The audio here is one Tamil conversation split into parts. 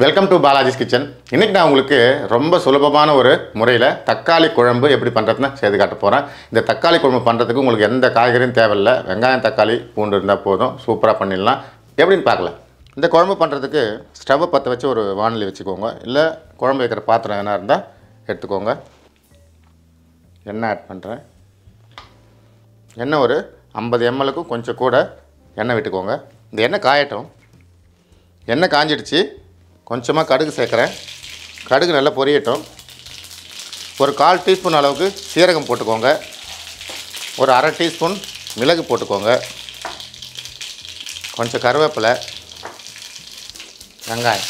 வெல்கம் டு பாலாஜிஸ் கிச்சன் இன்றைக்கி நான் உங்களுக்கு ரொம்ப சுலபமான ஒரு முறையில் தக்காளி குழம்பு எப்படி பண்ணுறதுன்னு செய்து காட்ட போகிறேன் இந்த தக்காளி குழம்பு பண்ணுறதுக்கு உங்களுக்கு எந்த காய்கறியும் தேவையில்லை வெங்காயம் தக்காளி பூண்டு இருந்தால் போதும் சூப்பராக பண்ணிடலாம் எப்படின்னு பார்க்கலாம் இந்த குழம்பு பண்ணுறதுக்கு ஸ்டவ்வை பற்ற வச்சு ஒரு வானிலை வச்சுக்கோங்க இல்லை குழம்பு வைக்கிற பாத்திரம் எதனா இருந்தால் எடுத்துக்கோங்க எண்ணெய் ஆட் பண்ணுறேன் எண்ணெய் ஒரு ஐம்பது எம்எலுக்கும் கொஞ்சம் கூட எண்ணெய் விட்டுக்கோங்க இந்த எண்ணெய் காயட்டும் எண்ணெய் காஞ்சிடுச்சு கொஞ்சமாக கடுகு சேர்க்குறேன் கடுகு நல்லா பொரியட்டும் ஒரு கால் டீஸ்பூன் அளவுக்கு சீரகம் போட்டுக்கோங்க ஒரு அரை டீஸ்பூன் மிளகு போட்டுக்கோங்க கொஞ்சம் கருவேப்பிலை வெங்காயம்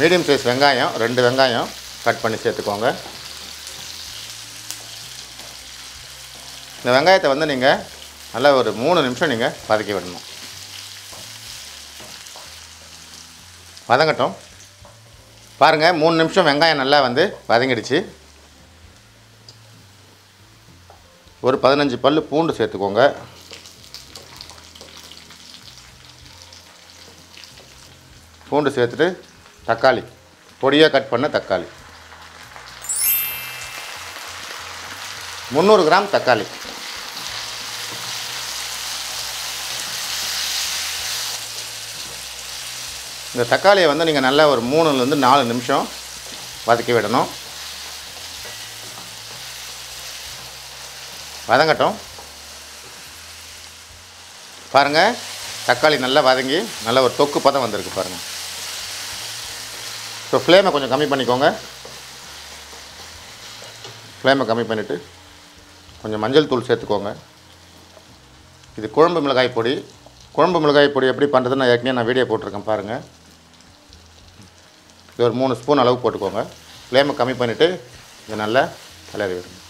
மீடியம் சைஸ் வெங்காயம் ரெண்டு வெங்காயம் கட் பண்ணி சேர்த்துக்கோங்க இந்த வெங்காயத்தை வந்து நீங்கள் நல்லா ஒரு மூணு நிமிஷம் நீங்கள் வதக்கி விடணும் வதங்கட்டும் பாருங்கள் மூணு நிமிஷம் வெங்காயம் நல்லா வந்து வதங்கிடுச்சு ஒரு பதினஞ்சு பல் பூண்டு சேர்த்துக்கோங்க பூண்டு சேர்த்துட்டு தக்காளி பொடியாக கட் பண்ண தக்காளி முந்நூறு கிராம் தக்காளி இந்த தக்காளியை வந்து நீங்கள் நல்லா ஒரு மூணுலேருந்து நாலு நிமிஷம் வதக்கி விடணும் வதங்கட்டும் பாருங்கள் தக்காளி நல்லா வதங்கி நல்ல ஒரு தொக்கு பதம் வந்திருக்கு பாருங்கள் ஸோ ஃப்ளேமை கொஞ்சம் கம்மி பண்ணிக்கோங்க ஃப்ளேமை கம்மி பண்ணிவிட்டு கொஞ்சம் மஞ்சள் தூள் சேர்த்துக்கோங்க இது குழம்பு மிளகாய் பொடி குழம்பு மிளகாய் பொடி எப்படி பண்ணுறதுன்னு நான் ஏற்கனவே நான் வீடியோ போட்டிருக்கேன் பாருங்கள் இது ஒரு மூணு ஸ்பூன் அளவு போட்டுக்கோங்க ஃப்ளேமை கம்மி பண்ணிவிட்டு இதை நல்லா கிளறி விடுங்க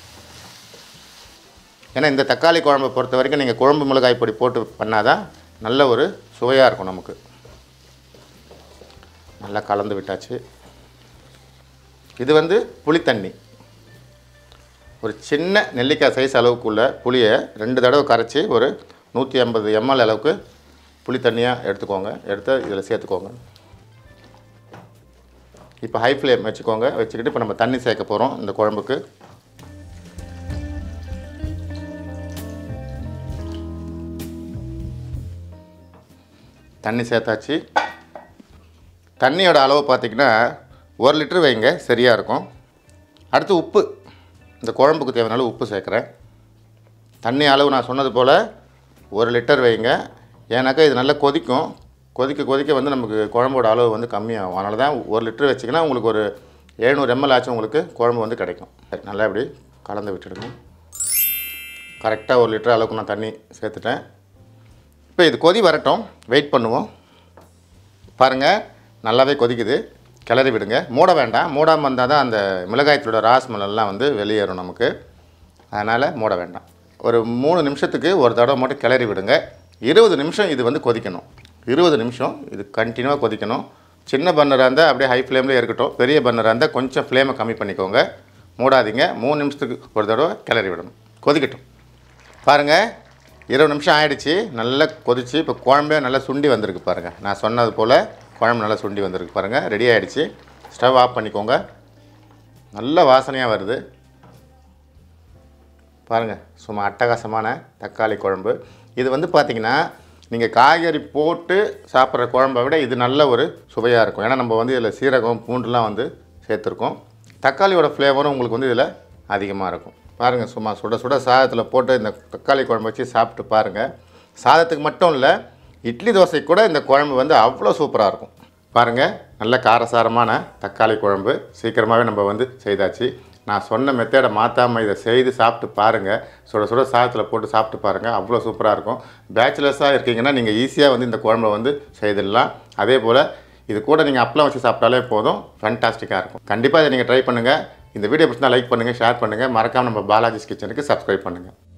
ஏன்னா இந்த தக்காளி குழம்பை பொறுத்த வரைக்கும் நீங்கள் குழம்பு மிளகாய் பொடி போட்டு பண்ணால் தான் நல்ல ஒரு சுவையாக இருக்கும் நமக்கு நல்லா கலந்து விட்டாச்சு இது வந்து புளித்தண்ணி ஒரு சின்ன நெல்லிக்காய் சைஸ் அளவுக்குள்ள புளியை ரெண்டு தடவை கரைச்சி ஒரு நூற்றி ஐம்பது எம்எல் அளவுக்கு புளி தண்ணியாக எடுத்துக்கோங்க எடுத்து இதில் சேர்த்துக்கோங்க இப்போ ஹை ஃப்ளேம் வச்சுக்கோங்க வச்சுக்கிட்டு இப்போ நம்ம தண்ணி சேர்க்க போகிறோம் இந்த குழம்புக்கு தண்ணி சேர்த்தாச்சு தண்ணியோட அளவு பார்த்திங்கன்னா ஒரு லிட்டர் வைங்க சரியாக இருக்கும் அடுத்து உப்பு இந்த குழம்புக்கு தேவையான உப்பு சேர்க்குறேன் தண்ணி அளவு நான் சொன்னது போல் ஒரு லிட்டர் வைங்க ஏன்னாக்கா இது நல்லா கொதிக்கும் கொதிக்க கொதிக்க வந்து நமக்கு குழம்போட அளவு வந்து கம்மியாகும் அதனால தான் ஒரு லிட்டர் வச்சிங்கன்னா உங்களுக்கு ஒரு எழுநூறு எம்எல் ஆச்சும் உங்களுக்கு குழம்பு வந்து கிடைக்கும் சரி நல்லா இப்படி கலந்து விட்டுடுங்க கரெக்டாக ஒரு லிட்டர் அளவுக்கு நான் தண்ணி சேர்த்துட்டேன் இப்போ இது கொதி வரட்டும் வெயிட் பண்ணுவோம் பாருங்கள் நல்லாவே கொதிக்குது கிளறி விடுங்க மூட வேண்டாம் மூடாமல் இருந்தால் தான் அந்த மிளகாயத்தோட ராஸ்மலெல்லாம் வந்து வெளியேறும் நமக்கு அதனால் மூட வேண்டாம் ஒரு மூணு நிமிஷத்துக்கு ஒரு தடவை மட்டும் கிளறி விடுங்க இருபது நிமிஷம் இது வந்து கொதிக்கணும் இருபது நிமிஷம் இது கண்டினியூவாக கொதிக்கணும் சின்ன பன்னராக இருந்தால் அப்படியே ஹை ஃப்ளேமில் இருக்கட்டும் பெரிய பன்னராக இருந்தால் கொஞ்சம் ஃப்ளேமை கம்மி பண்ணிக்கோங்க மூடாதீங்க மூணு நிமிஷத்துக்கு ஒரு தடவை கிளறி விடணும் கொதிக்கட்டும் பாருங்கள் இருபது நிமிஷம் ஆகிடுச்சி நல்லா கொதிச்சு இப்போ குழம்பே நல்லா சுண்டி வந்திருக்கு பாருங்கள் நான் சொன்னது போல் குழம்பு நல்லா சுண்டி வந்திருக்கு பாருங்கள் ரெடி ஆகிடுச்சு ஸ்டவ் ஆஃப் பண்ணிக்கோங்க நல்ல வாசனையாக வருது பாருங்கள் சும்மா அட்டகாசமான தக்காளி குழம்பு இது வந்து பார்த்திங்கன்னா நீங்கள் காய்கறி போட்டு சாப்பிட்ற குழம்பை விட இது நல்ல ஒரு சுவையாக இருக்கும் ஏன்னா நம்ம வந்து இதில் சீரகம் பூண்டுலாம் வந்து சேர்த்துருக்கோம் தக்காளியோட ஃப்ளேவரும் உங்களுக்கு வந்து இதில் அதிகமாக இருக்கும் பாருங்கள் சும்மா சுட சுட சாதத்தில் போட்டு இந்த தக்காளி குழம்பு வச்சு சாப்பிட்டு பாருங்கள் சாதத்துக்கு மட்டும் இல்லை இட்லி தோசை கூட இந்த குழம்பு வந்து அவ்வளோ சூப்பராக இருக்கும் பாருங்கள் நல்ல காரசாரமான தக்காளி குழம்பு சீக்கிரமாகவே நம்ம வந்து செய்தாச்சு நான் சொன்ன மெத்தேடை மாற்றாமல் இதை செய்து சாப்பிட்டு பாருங்கள் சுட சுட சாதத்தில் போட்டு சாப்பிட்டு பாருங்கள் அவ்வளோ சூப்பராக இருக்கும் பேச்சுலர்ஸாக இருக்கீங்கன்னா நீங்கள் ஈஸியாக வந்து இந்த குழம்பு வந்து செய்திடலாம் அதே போல் இது கூட நீங்கள் அப்பளம் வச்சு சாப்பிட்டாலே போதும் ஃபண்டாஸ்டிக்காக இருக்கும் கண்டிப்பாக இதை நீங்கள் ட்ரை பண்ணுங்கள் இந்த வீடியோ பிடிச்சிருந்தா லைக் பண்ணுங்கள் ஷேர் பண்ணுங்கள் மறக்காமல் நம்ம பாலாஜிஸ் கிச்சனுக்கு சப்ஸ்கிரைப் பண்ணுங்கள்